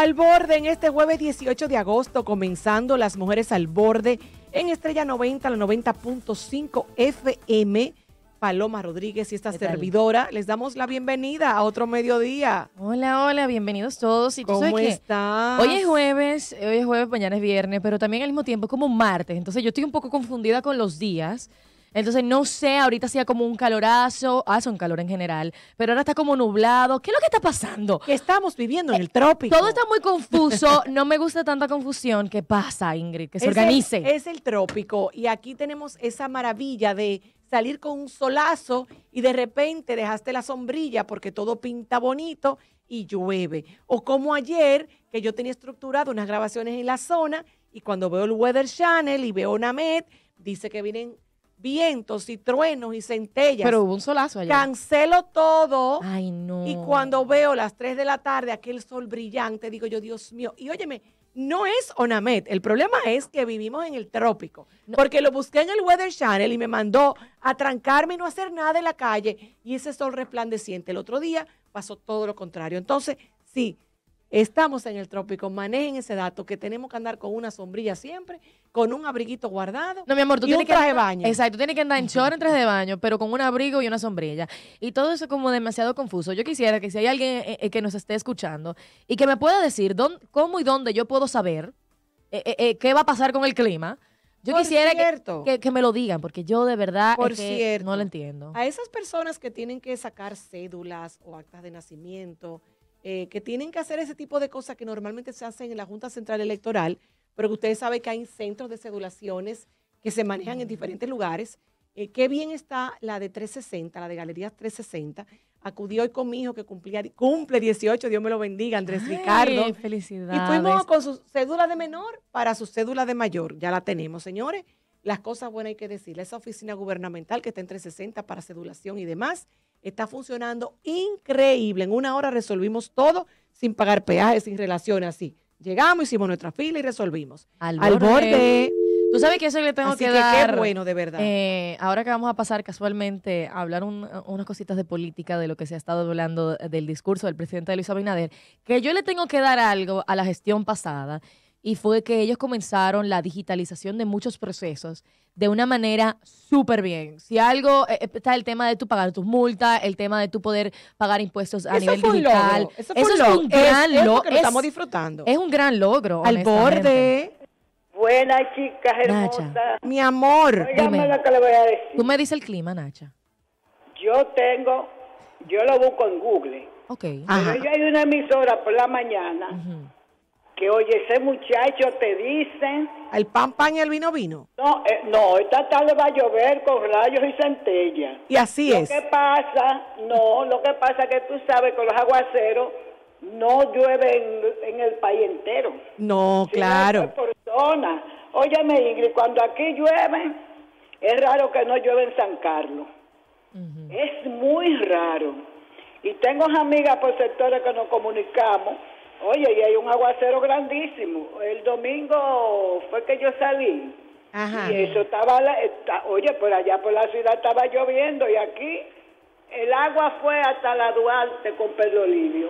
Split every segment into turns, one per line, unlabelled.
al borde en este jueves 18 de agosto, comenzando las mujeres al borde en Estrella 90, la 90.5 FM. Paloma Rodríguez
y esta servidora, les damos la bienvenida a otro mediodía. Hola, hola, bienvenidos todos. ¿Y ¿Cómo sabes Hoy es jueves, hoy es jueves, mañana es viernes, pero también al mismo tiempo es como un martes, entonces yo estoy un poco confundida con los días. Entonces, no sé, ahorita hacía como un calorazo, ah, hace un calor en general, pero ahora está como nublado. ¿Qué es lo que está pasando? Que estamos viviendo en eh, el trópico. Todo está muy confuso, no me gusta tanta confusión. ¿Qué pasa, Ingrid? Que se organice.
es el trópico y aquí tenemos esa maravilla de salir con un solazo y de repente dejaste la sombrilla porque todo pinta bonito y llueve. O como ayer, que yo tenía estructurado unas grabaciones en la zona y cuando veo el Weather Channel y veo NAMED, dice que vienen vientos y truenos y centellas. Pero hubo un solazo allá. Cancelo todo. Ay, no. Y cuando veo las 3 de la tarde aquel sol brillante, digo yo, Dios mío. Y óyeme, no es Onamet. El problema es que vivimos en el trópico. Porque lo busqué en el Weather Channel y me mandó a trancarme y no hacer nada en la calle. Y ese sol resplandeciente. El otro día pasó todo lo contrario. Entonces, sí, Estamos en el trópico, manejen ese dato que tenemos que andar con una sombrilla siempre, con un abriguito guardado. No, mi amor, tú tienes un traje de baño.
Exacto, tú tienes que andar en short, en traje de baño, pero con un abrigo y una sombrilla. Y todo eso como demasiado confuso. Yo quisiera que si hay alguien eh, eh, que nos esté escuchando y que me pueda decir dónde, cómo y dónde yo puedo saber eh, qué va a pasar con el clima. Yo quisiera que, me lo digan, porque yo de verdad no lo entiendo.
A esas personas que tienen que sacar cédulas o actas de nacimiento, eh, que tienen que hacer ese tipo de cosas que normalmente se hacen en la Junta Central Electoral, pero que ustedes saben que hay centros de cedulaciones que se manejan en diferentes lugares. Eh, qué bien está la de 360, la de Galerías 360. Acudí hoy con hijo que cumple 18, Dios me lo bendiga, Andrés Ricardo.
Felicidades. Y fuimos
con su cédula de menor para su cédula de mayor. Ya la tenemos, señores. Las cosas buenas hay que decirle. Esa oficina gubernamental que está entre 60 para sedulación y demás está funcionando increíble. En una hora resolvimos todo sin pagar peajes, sin relaciones, así. Llegamos, hicimos nuestra fila y resolvimos. Al, borde. Tú sabes que eso le tengo que, dar. Qué bueno, de verdad.
Eh, ahora que vamos a pasar casualmente a hablar unas cositas de política, de lo que se ha estado hablando del discurso del presidente Luis Abinader, que yo le tengo que dar algo a la gestión pasada y fue que ellos comenzaron la digitalización de muchos procesos de una manera súper bien. Si algo, eh, eh, está el tema de tu pagar tus multas, el tema de tu poder pagar impuestos a nivel digital. eso, es un gran logro. Es, estamos disfrutando. Es un gran logro. Al borde. Buenas chicas hermosas. Mi amor. Tú me dices el clima, Nacha.
Yo tengo, yo lo busco en Google.
Ok. Ajá,
yo hay una emisora por la mañana que oye, ese muchacho te dice... ¿El pan pan y el vino vino? No, eh, no, esta tarde va a llover con rayos y centellas. Y así es. Lo que pasa, no, lo que pasa es que tú sabes que los aguaceros no llueven en, el país entero. No, claro. Por zona. Óyeme, Ingrid, cuando aquí llueve, es raro que no llueve en San Carlos. Es muy raro. Y tengo amigas por sectores que nos comunicamos Oye, y hay un aguacero grandísimo. El domingo fue que yo salí. Y eso estaba, oye, por allá por la ciudad estaba lloviendo y aquí el agua fue hasta la Duarte con Pedro Livio.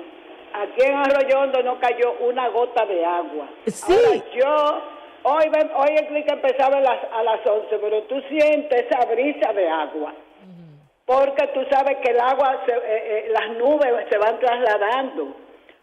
Aquí en Arroyondo no cayó una gota de agua. Sí. yo, hoy, hoy el clic empezaba a las, a 11, pero tú sientes esa brisa de agua. Porque tú sabes que el agua, eh, eh, las nubes se van trasladando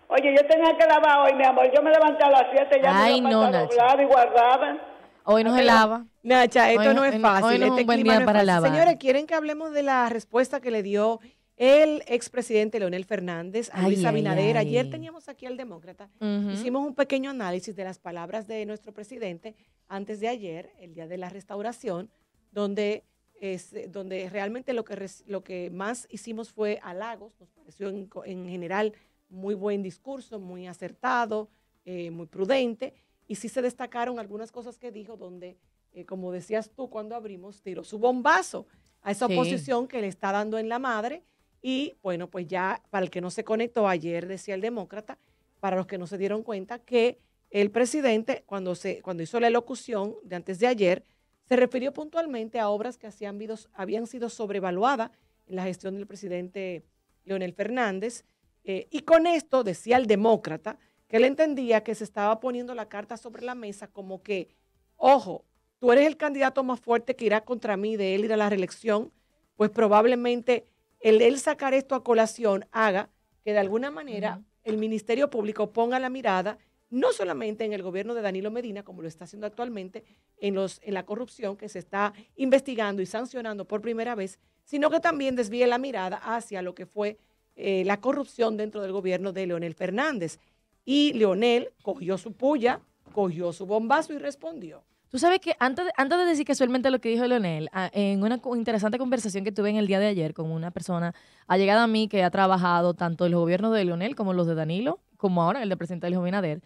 Oye, yo tenía que lavar hoy, mi amor. Yo me levanté a las 7 ya Ay, me no, doblada y guardada. Hoy no se
lava.
Nacha, esto no, es fácil. Hoy no este un buen día para lavar. Señores,
¿quieren que hablemos de la respuesta que le dio el expresidente Leonel Fernández a Luis Abinader. Ayer teníamos aquí al demócrata. Hicimos un pequeño análisis de las palabras de nuestro presidente antes de ayer, el día de la restauración, donde, es, donde realmente lo que, lo que más hicimos fue halagos, nos pareció en, en general muy buen discurso, muy acertado, eh, muy prudente. Y sí se destacaron algunas cosas que dijo donde, eh, como decías tú cuando abrimos, tiró su bombazo a esa oposición que le está dando en la madre. Y bueno, pues ya para el que no se conectó ayer, decía el demócrata, para los que no se dieron cuenta, que el presidente, cuando, se, cuando hizo la elocución de antes de ayer, se refirió puntualmente a obras que habían, habían sido sobrevaluadas en la gestión del presidente Leonel Fernández eh, y con esto decía el demócrata que él entendía que se estaba poniendo la carta sobre la mesa como que, ojo, tú eres el candidato más fuerte que irá contra mí de él ir a la reelección, pues probablemente el él sacar esto a colación haga que de alguna manera el Ministerio Público ponga la mirada no solamente en el gobierno de Danilo Medina, como lo está haciendo actualmente, en, los, en la corrupción que se está investigando y sancionando por primera vez, sino que también desvíe la mirada hacia lo que fue eh, la corrupción dentro del gobierno de Leonel Fernández.
Y Leonel cogió su puya, cogió su bombazo y respondió. Tú sabes que antes, de, antes de decir casualmente lo que dijo Leonel, ah, en una interesante conversación que tuve en el día de ayer con una persona llegado a mí que ha trabajado tanto el gobierno de Leonel como los de Danilo, como ahora el de presidente Luis Abinader,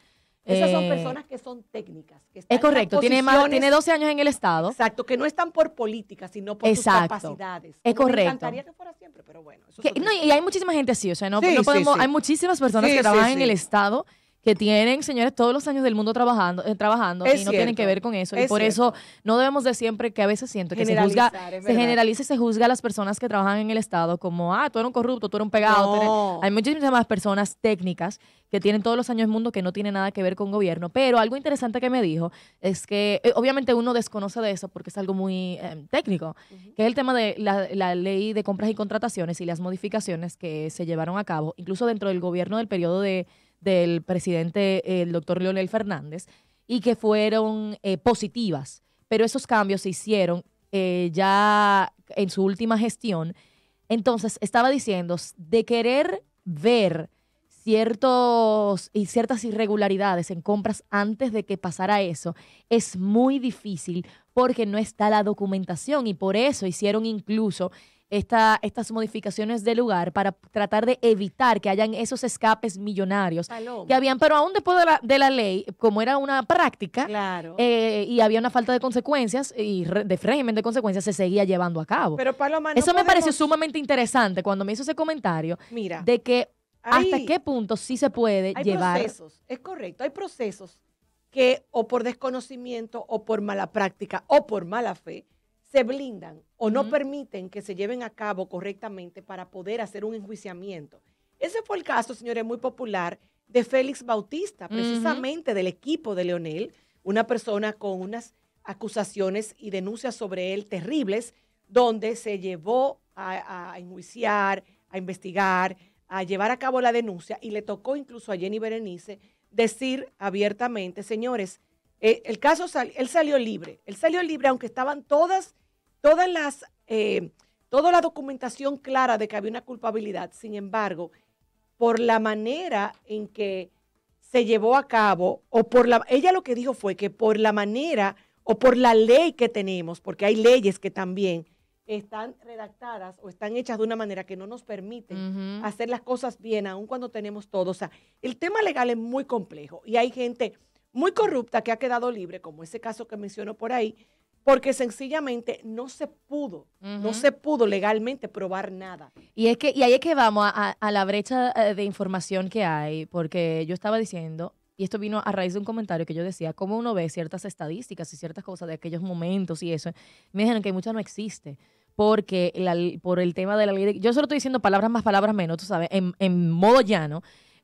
esas son eh, personas
que son técnicas. es correcto, tiene, tiene 12 años
en el Estado. Exacto,
que no están por política, sino por sus capacidades. Es correcto. Me encantaría que fuera siempre, pero
bueno. no, y hay muchísima gente así, o sea, no, hay muchísimas personas que trabajan en el Estado que tienen, señores, todos los años del mundo trabajando, eh, trabajando y no tienen que ver con eso. y por eso no debemos de siempre que a veces siento que se juzga, se generaliza y se juzga a las personas que trabajan en el Estado como, ah, tú eres un corrupto, tú eres un pegado. Hay muchísimas personas técnicas que tienen todos los años del mundo que no tienen nada que ver con gobierno. Pero algo interesante que me dijo es que, eh, obviamente uno desconoce de eso porque es algo muy em, técnico, que es el tema de la ley de compras y contrataciones y las modificaciones que se llevaron a cabo, incluso dentro del gobierno del periodo de del presidente, eh, el doctor Leonel Fernández, y que fueron eh, positivas. Pero esos cambios se hicieron eh, ya en su última gestión. Entonces, estaba diciendo, de querer ver ciertos y ciertas irregularidades en compras antes de que pasara eso es muy difícil porque no está la documentación y por eso hicieron incluso estas modificaciones de lugar para tratar de evitar que hayan esos escapes millonarios que habían, pero aún después de la, ley, como era una práctica eh, y había una falta de consecuencias y de régimen de consecuencias, se seguía llevando a cabo. Eso me pareció sumamente interesante cuando me hizo ese comentario de que hasta qué punto sí se puede hay llevar. Procesos,
es correcto, hay procesos que o por desconocimiento o por mala práctica o por mala fe se blindan o no permiten que se lleven a cabo correctamente para poder hacer un enjuiciamiento. Ese fue el caso, señores, muy popular de Félix Bautista, precisamente del equipo de Leonel, una persona con unas acusaciones y denuncias sobre él terribles, donde se llevó a, enjuiciar, a investigar, a llevar a cabo la denuncia y le tocó incluso a Jenny Berenice decir abiertamente, señores, eh, el caso, él salió libre, él salió libre aunque estaban todas todas las, eh, toda la documentación clara de que había una culpabilidad. Sin embargo, por la manera en que se llevó a cabo, o por la, ella lo que dijo fue que por la manera o por la ley que tenemos, porque hay leyes que también están redactadas o están hechas de una manera que no nos permite hacer las cosas bien, aun cuando tenemos todo. O sea, el tema legal es muy complejo y hay gente muy corrupta que ha quedado libre, como ese caso que menciono por ahí, porque sencillamente no se pudo, no se pudo legalmente probar nada.
Y es que y ahí es que vamos a, la brecha eh, de información que hay, porque yo estaba diciendo y esto vino a raíz de un comentario que yo decía, cómo uno ve ciertas estadísticas y ciertas cosas de aquellos momentos y eso, me dijeron que muchas no existe porque por el tema de la ley de, yo solo estoy diciendo palabras más palabras menos, tú sabes, en modo llano.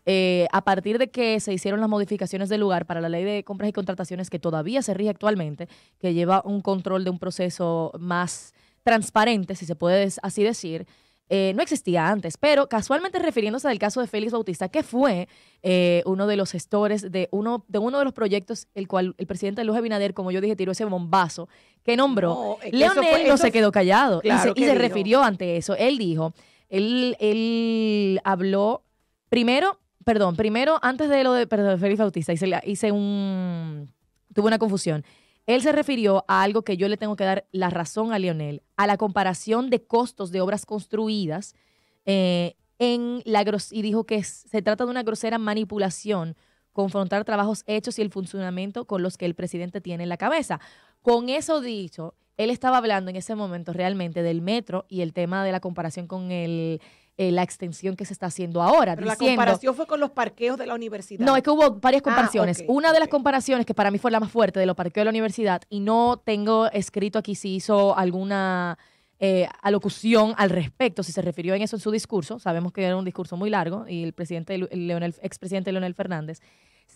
Eh, a partir de que se hicieron las modificaciones del lugar para la ley de compras y contrataciones que todavía se rige actualmente, que lleva un control de un proceso más transparente, si se puede así decir, eh, no existía antes, pero casualmente refiriéndose al caso de Félix Bautista, que fue eh, uno de los gestores de uno, de uno de los proyectos, el cual el presidente Luis Abinader, como yo dije, tiró ese bombazo que nombró. No, e-, no se quedó callado y se, refirió ante eso. Él dijo, él habló primero perdón, primero, antes de lo de, perdón, Félix Bautista, hice, hice un, tuve una confusión. Él se refirió a algo que yo le tengo que dar la razón a Lionel, a la comparación de costos de obras construidas eh, en la y dijo que se trata de una grosera manipulación confrontar trabajos hechos y el funcionamiento con los que el presidente tiene en la cabeza. Con eso dicho, él estaba hablando en ese momento realmente del metro y el tema de la comparación con el eh, la extensión que se está haciendo ahora. Pero la comparación
fue con los parqueos de la universidad. No, es que hubo varias ah, comparaciones.
Una de las comparaciones que para mí fue la más fuerte de los parqueos de la universidad, y no tengo escrito aquí si hizo alguna eh, alocución al respecto, si se refirió en eso en su discurso, sabemos que era un discurso muy largo, y el presidente expresidente Leonel Fernández,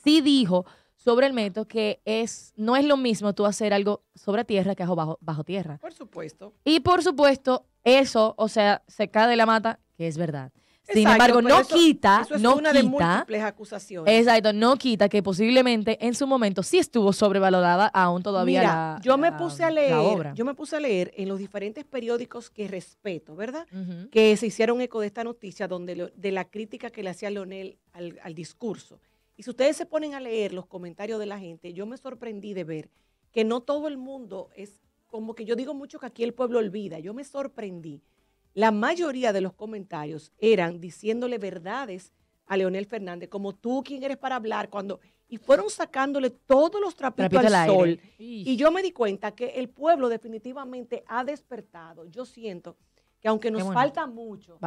sí dijo sobre el método que es, no es lo mismo tú hacer algo sobre tierra que bajo, bajo tierra. Por supuesto. Y por supuesto, eso, o sea, se cae de la mata, que es verdad. Sin embargo, no quita, eso es no una quita, múltiples acusaciones. Exacto, no quita que posiblemente en su momento sí estuvo sobrevalorada aún todavía la, yo me
puse a leer, obra. yo me puse a leer en los diferentes periódicos que respeto, ¿verdad? Que se hicieron eco de esta noticia donde de la crítica que le hacía Leonel al discurso. Y si ustedes se ponen a leer los comentarios de la gente, yo me sorprendí de ver que no todo el mundo es como que yo digo mucho que aquí el pueblo olvida, yo me sorprendí. La mayoría de los comentarios eran diciéndole verdades a Leonel Fernández, como tú, ¿quién eres para hablar? Cuando y fueron sacándole todos los trapitos al, sol. Y yo me di cuenta que el pueblo definitivamente ha despertado. Yo siento que aunque nos falta mucho,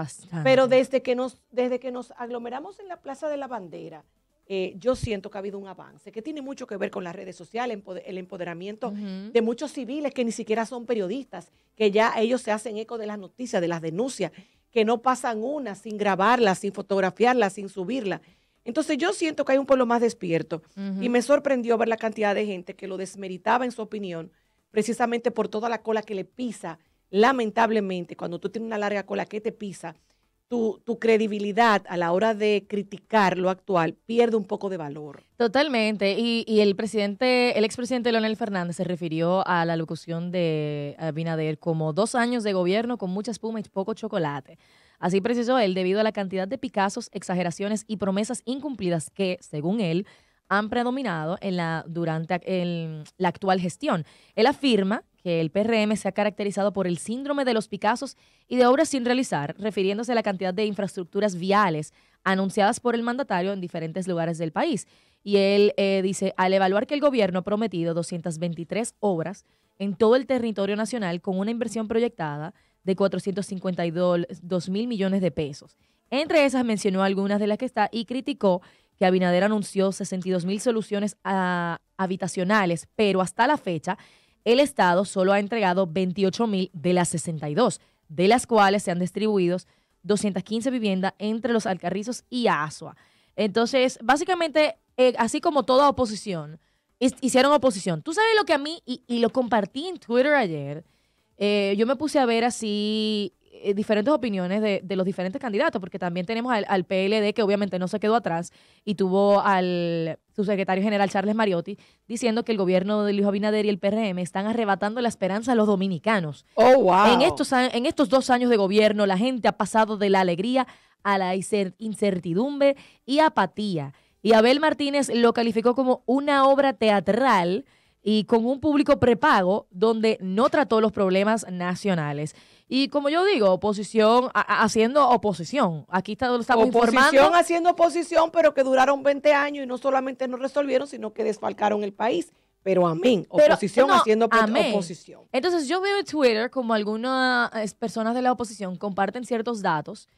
pero desde que nos desde que nos aglomeramos en la Plaza de la Bandera, eh, yo siento que ha habido un avance, que tiene mucho que ver con las redes sociales, el empoderamiento de muchos civiles que ni siquiera son periodistas, que ya ellos se hacen eco de las noticias, de las denuncias, que no pasan una sin grabarlas, sin fotografiarlas, sin subirla. Entonces yo siento que hay un pueblo más despierto y me sorprendió ver la cantidad de gente que lo desmeritaba en su opinión, precisamente por toda la cola que le pisa, lamentablemente, cuando tú tienes una larga cola que te pisa, tu, credibilidad a la hora de criticar lo actual pierde un poco de
valor. Totalmente. Y, el presidente, el expresidente Leonel Fernández se refirió a la locución de Abinader como dos años de gobierno con mucha espuma y poco chocolate. Así precisó él, debido a la cantidad de picazos, exageraciones y promesas incumplidas que, según él, han predominado en la, durante la actual gestión. Él afirma que el PRM se ha caracterizado por el síndrome de los picazos y de obras sin realizar, refiriéndose a la cantidad de infraestructuras viales anunciadas por el mandatario en diferentes lugares del país. Y él eh, dice, al evaluar que el gobierno ha prometido 223 obras en todo el territorio nacional con una inversión proyectada de 452 mil millones de pesos. Entre esas mencionó algunas de las que está y criticó que Abinader anunció 62 mil soluciones ah, habitacionales, pero hasta la fecha el Estado solo ha entregado 28 mil de las 62, de las cuales se han distribuido 215 viviendas entre los Alcarrizos y Asua. Entonces, básicamente, eh, así como toda oposición, hicieron oposición. Tú sabes lo que a mí, y, lo compartí en Twitter ayer, eh, yo me puse a ver así eh, diferentes opiniones de, los diferentes candidatos, porque también tenemos al, PLD, que obviamente no se quedó atrás, y tuvo al su secretario general Charles Mariotti diciendo que el gobierno de Luis Abinader y el PRM están arrebatando la esperanza a los dominicanos. Oh, wow. En estos, en estos dos años de gobierno, la gente ha pasado de la alegría a la incertidumbre y apatía. Y Abel Martínez lo calificó como una obra teatral y con un público prepago donde no trató los problemas nacionales. Y como yo digo, oposición haciendo oposición. Aquí está, lo estamos oposición
haciendo oposición, pero que duraron 20 años y no solamente no resolvieron, sino que desfalcaron el país. Pero amén, oposición haciendo amén. oposición.
Entonces yo veo en Twitter como algunas eh, personas de la oposición comparten ciertos datos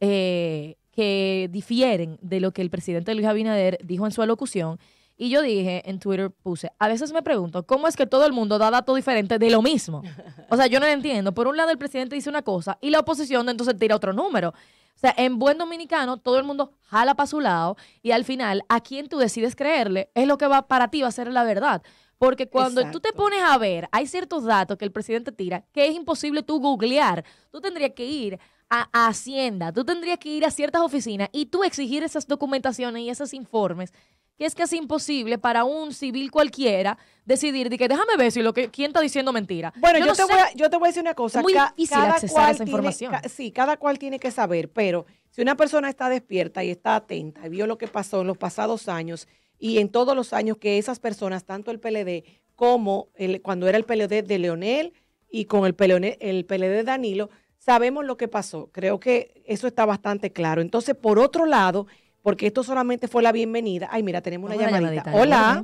eh, que difieren de lo que el presidente Luis Abinader dijo en su alocución y yo dije en Twitter, puse, a veces me pregunto, ¿cómo es que todo el mundo da datos diferentes de lo mismo? O sea, yo no lo entiendo. Por un lado el presidente dice una cosa y la oposición entonces tira otro número. O sea, en buen dominicano todo el mundo jala para su lado y al final a quien tú decides creerle es lo que va para ti va a ser la verdad. Porque cuando tú te pones a ver, hay ciertos datos que el presidente tira que es imposible tú googlear. Tú tendrías que ir a Hacienda, tú tendrías que ir a ciertas oficinas y tú exigir esas documentaciones y esos informes que es casi imposible para un civil cualquiera decidir de que déjame ver si lo que quién está diciendo mentira. Bueno, yo, te, voy
a, decir una cosa. cada cual esa información. sí, cada cual tiene que saber, pero si una persona está despierta y está atenta y vio lo que pasó en los pasados años y en todos los años que esas personas, tanto el PLD como el, cuando era el PLD de Leonel y con el PLD, el PLD de Danilo, sabemos lo que pasó. Creo que eso está bastante claro. Entonces, por otro lado, porque esto solamente fue la bienvenida. Ay, mira, tenemos una llamadita. Hola.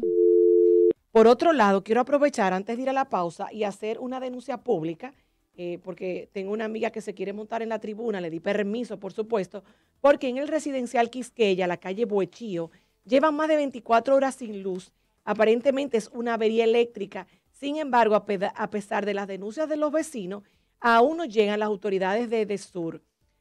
Por otro lado, quiero aprovechar antes de ir a la pausa y hacer una denuncia pública, eh, porque tengo una amiga que se quiere montar en la tribuna, le di permiso, por supuesto, porque en el residencial Quisqueya, la calle Buechío, llevan más de 24 horas sin luz. Aparentemente es una avería eléctrica. Sin embargo, a, pesar de las denuncias de los vecinos, aún no llegan las autoridades de, de Sur.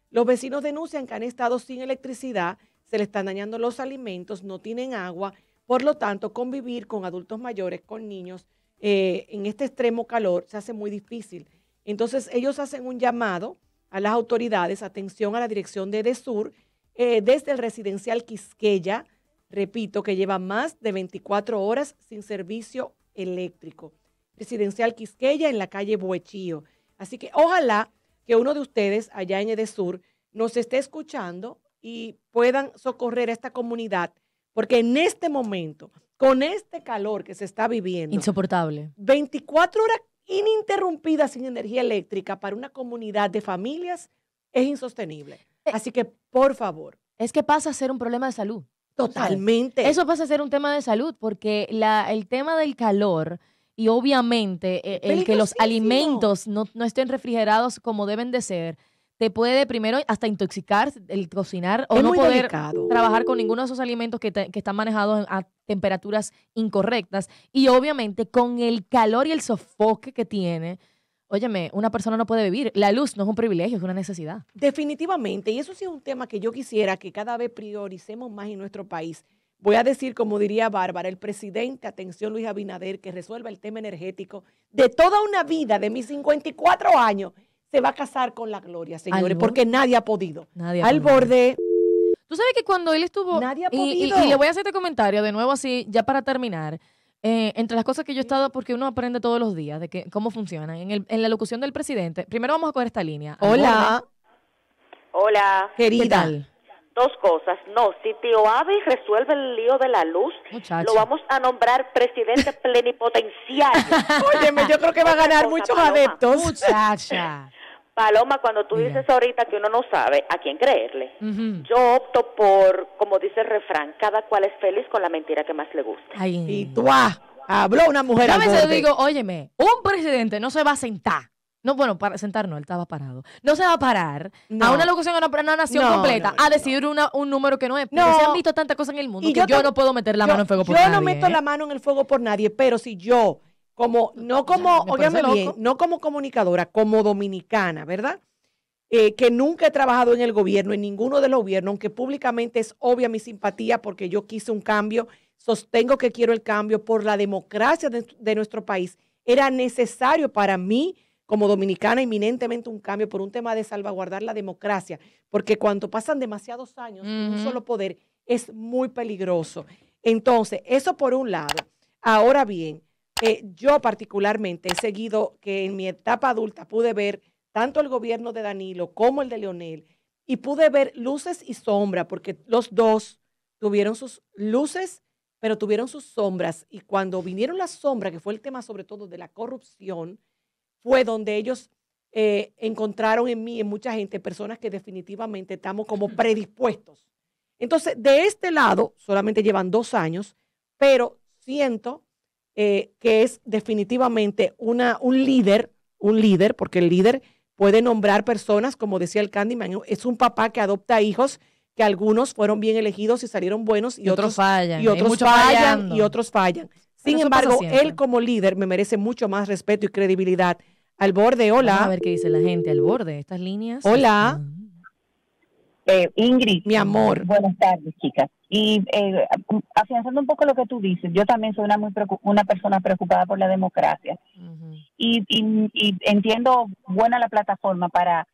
Los vecinos denuncian que han estado sin electricidad se le están dañando los alimentos, no tienen agua, por lo tanto, convivir con adultos mayores, con niños, eh, en este extremo calor se hace muy difícil. Entonces, ellos hacen un llamado a las autoridades, atención a la dirección de EDESUR, eh, desde el residencial Quisqueya, repito, que lleva más de 24 horas sin servicio eléctrico. Residencial Quisqueya en la calle Buechío. Así que ojalá que uno de ustedes allá en EDESUR nos esté escuchando y puedan socorrer a esta comunidad, porque en este momento, con este calor que se está viviendo,
insoportable,
24 horas ininterrumpidas sin energía eléctrica para una comunidad de familias es insostenible.
Eh. Así que, por favor. Es que pasa a ser un problema de salud. Totalmente. Eso pasa a ser un tema de salud, porque la, el tema del calor y obviamente eh, el, que los alimentos no, no estén refrigerados como deben de ser te puede primero hasta intoxicar el cocinar o no poder trabajar con mm. ninguno de esos alimentos que, que están manejados a temperaturas incorrectas. Y obviamente con el calor y el sofoque que tiene, Óyeme, una persona no puede vivir. La luz no es un privilegio, es una necesidad. Definitivamente,
y eso sí es un tema que yo quisiera que cada vez prioricemos más en nuestro país. Voy a decir, como diría Bárbara, el presidente, atención Luis Abinader, que resuelva el tema energético de toda una vida de mis 54 años se va a casar con la gloria, señores, porque nadie ha
podido. Nadie Al borde. Tú sabes que cuando él estuvo... Nadie ha podido. Y, le voy a hacer este comentario de nuevo así, ya para terminar. Eh, entre las cosas que yo he estado, porque uno aprende todos los días de que, cómo funcionan, en, el, en la locución del presidente, primero vamos a coger esta línea. Hola.
Hola. Querida. Dos cosas. No, si tío Abe resuelve el lío de la luz, lo vamos a nombrar presidente plenipotenciario. Óyeme, yo creo que va a ganar muchos adeptos. Muchacha. Paloma, cuando tú dices ahorita que uno no sabe a quién creerle, yo opto por, como dice el refrán, cada cual es feliz con la mentira que más le gusta.
y tú, ah, habló una mujer. a veces digo, óyeme,
un presidente
no se va a sentar. No, bueno, para sentar no, él estaba parado. No se va a parar a una locución, a una, nación completa, a decidir un número que no es. Porque se han visto tantas cosas en el mundo que yo, no puedo meter la mano en fuego por nadie. Yo no meto ¿eh? la
mano en el fuego por nadie, pero si yo como, no como, no como comunicadora, como dominicana, ¿verdad? Eh, que nunca he trabajado en el gobierno, en ninguno de los gobiernos, aunque públicamente es obvia mi simpatía porque yo quise un cambio, sostengo que quiero el cambio por la democracia de, nuestro país. Era necesario para mí, como dominicana, inminentemente un cambio por un tema de salvaguardar la democracia, porque cuando pasan demasiados años en un solo poder es muy peligroso. Entonces, eso por un lado. Ahora bien, eh, yo particularmente he seguido que en mi etapa adulta pude ver tanto el gobierno de Danilo como el de Leonel y pude ver luces y sombras, porque los dos tuvieron sus luces, pero tuvieron sus sombras. Y cuando vinieron las sombras, que fue el tema sobre todo de la corrupción, fue donde ellos eh, encontraron en mí, en mucha gente, personas que definitivamente estamos como predispuestos. Entonces, de este lado, solamente llevan dos años, pero siento eh, que es definitivamente una, un líder, un líder, porque el líder puede nombrar personas, como decía el Candyman, es un papá que adopta hijos que algunos fueron bien elegidos y salieron buenos y, otros, fallan, y otros fallan y otros fallan. Sin embargo, él como líder me merece mucho más respeto y credibilidad. Al borde, hola. a ver qué dice la gente al borde.
Estas líneas. Hola.
Eh, Ingrid. Mi amor. Buenas tardes, chicas. Y eh, afianzando un poco lo que tú dices, yo también soy una, muy una persona preocupada por la democracia. y, entiendo buena la plataforma para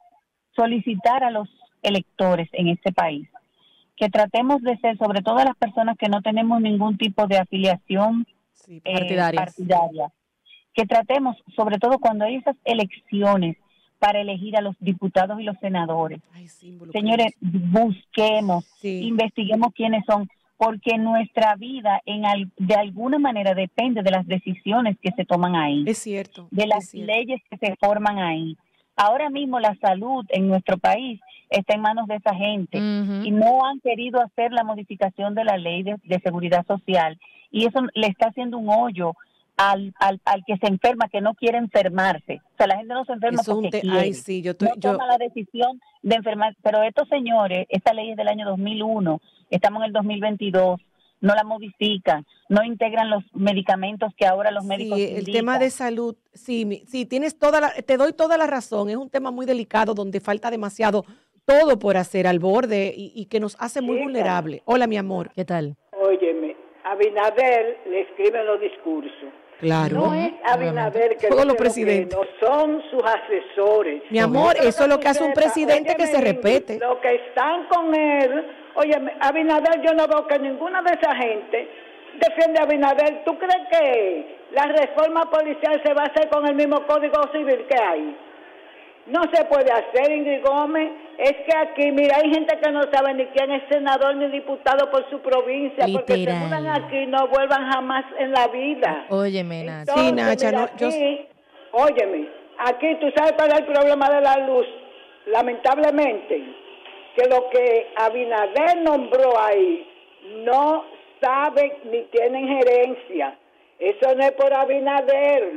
solicitar a los electores en este país que tratemos de ser, sobre todo las personas que no tenemos ningún tipo de afiliación eh, partidaria, que tratemos, sobre todo cuando hay esas elecciones, para elegir a los diputados y los senadores. Señores, busquemos, investiguemos quiénes son, porque nuestra vida en de alguna manera depende de las decisiones que se toman ahí. De las leyes que se forman ahí. Ahora mismo la salud en nuestro país está en manos de esa gente y no han querido hacer la modificación de la ley de seguridad social y eso le está haciendo un hoyo al, al, al, que se enferma, que no quiere enfermarse. O sea, la gente no se enferma porque quiere. Ay, sí, yo estoy, no yo... toma la decisión de enfermarse, Pero estos señores, esta ley es del año 2001, estamos en el 2022, no la modifican, no integran los medicamentos que ahora los médicos. el tema
de salud, sí, sí, tienes toda la, te doy toda la razón. Es un tema muy delicado donde falta demasiado todo por hacer al borde y, que nos hace muy vulnerable. Hola, mi amor, ¿qué tal?
Óyeme, a Abinader le escriben los discursos Claro. No es Abinader que Todos los presidentes. no son sus asesores. Mi amor, eso es lo que hace un presidente que se respete. lo que están con él, oye, Abinader, yo no veo que ninguna de esa gente defiende a Abinader. ¿Tú crees que la reforma policial se va a hacer con el mismo código civil que hay? No se puede hacer, Ingrid Gómez. Es que aquí, mira, hay gente que no sabe ni quién es senador ni diputado por su provincia, porque se mudan aquí no vuelvan jamás en la vida. Óyeme, Nacha. no, Óyeme, aquí tú sabes para el problema de la luz. Lamentablemente, que lo que Abinader nombró ahí no saben ni tienen gerencia. Eso no es por Abinader.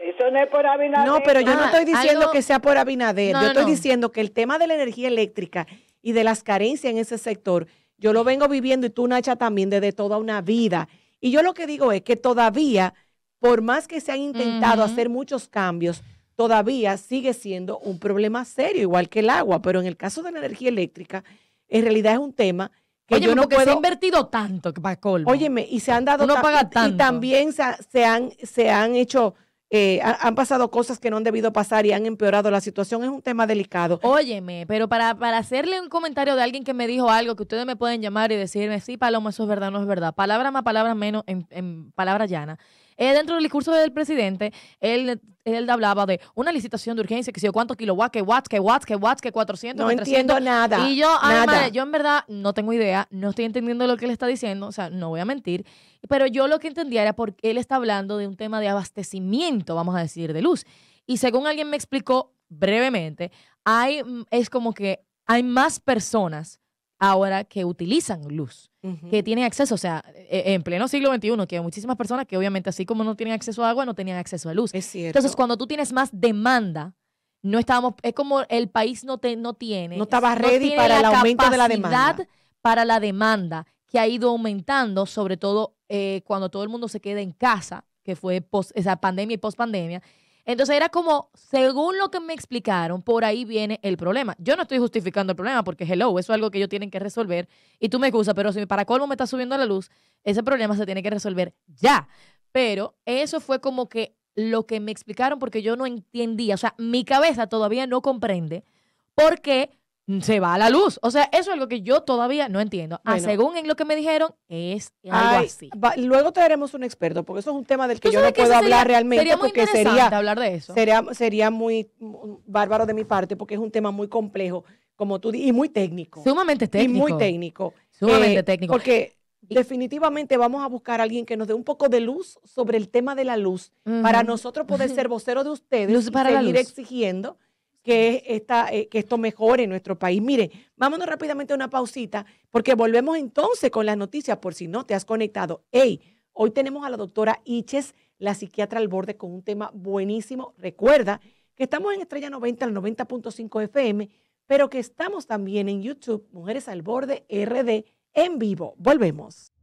Eso no es por Abinader. No, pero yo no ah, estoy diciendo que sea por Abinader. yo estoy
diciendo que el tema de la energía eléctrica y de las carencias en ese sector, yo lo vengo viviendo y tú, Nacha, también desde toda una vida. Y yo lo que digo es que todavía, por más que se han intentado hacer muchos cambios, todavía sigue siendo un problema serio, igual que el agua. Pero en el caso de la energía eléctrica, en realidad es un tema que yo no puedo... se ha invertido tanto que Óyeme, y se han dado... paga Y también se, han, se han hecho eh,
han pasado cosas que no han debido pasar y han empeorado la situación. Es un tema delicado. Óyeme, pero para, hacerle un comentario de alguien que me dijo algo, que ustedes me pueden llamar y decirme, sí, Paloma, eso es verdad, no es verdad. Palabra más, palabra menos, en, en palabra llana. Eh, dentro del discurso del presidente, él, él hablaba de una licitación de urgencia, que si yo cuántos kilowatts, que watts, que watts, que watts, que 400, no entiendo nada. Y yo, yo en verdad no tengo idea, no estoy entendiendo lo que él está diciendo, o sea, no voy a mentir, pero yo lo que entendía era porque él está hablando de un tema de abastecimiento, vamos a decir, de luz. Y según alguien me explicó brevemente, hay, es como que hay más personas ahora que utilizan luz, que tienen acceso, o sea, e, e, en pleno siglo XXI, que hay muchísimas personas que obviamente así como no tienen acceso a agua, no tenían acceso a luz. Es Entonces, cuando tú tienes más demanda, no estábamos, es como el país no, te, no tiene. No estaba ready para la el aumento de la demanda. Para la demanda que ha ido aumentando, sobre todo eh, cuando todo el mundo se queda en casa, que fue post, esa pandemia y post pandemia entonces era como, según lo que me explicaron, por ahí viene el problema. Yo no estoy justificando el problema porque, hello, eso es algo que ellos tienen que resolver. Y tú me excusas, pero si para colmo me está subiendo a la luz, ese problema se tiene que resolver ya. Pero eso fue como que lo que me explicaron porque yo no entendía, o sea, mi cabeza todavía no comprende por qué Mm, se va a la luz. O sea, eso es algo que yo todavía no entiendo. Ah, según en lo que me dijeron, es algo así. luego te un experto, porque eso es un tema del que yo no puedo hablar realmente. porque sería,
hablar de eso. Sería, sería muy bárbaro de mi parte, porque es un tema muy complejo, como tú y muy técnico. Sumamente técnico. Y muy técnico. Sumamente eh, técnico. Porque definitivamente vamos a buscar a alguien que nos dé un poco de luz sobre el tema de la luz, para nosotros poder ser vocero de ustedes para y seguir exigiendo que, esta, eh, que esto mejore en nuestro país. Miren, vámonos rápidamente a una pausita porque volvemos entonces con las noticias por si no te has conectado. Hey, hoy tenemos a la doctora Iches, la psiquiatra al borde, con un tema buenísimo. Recuerda que estamos en Estrella 90, al 90.5 FM, pero que estamos también en YouTube, Mujeres al Borde RD, en vivo. Volvemos.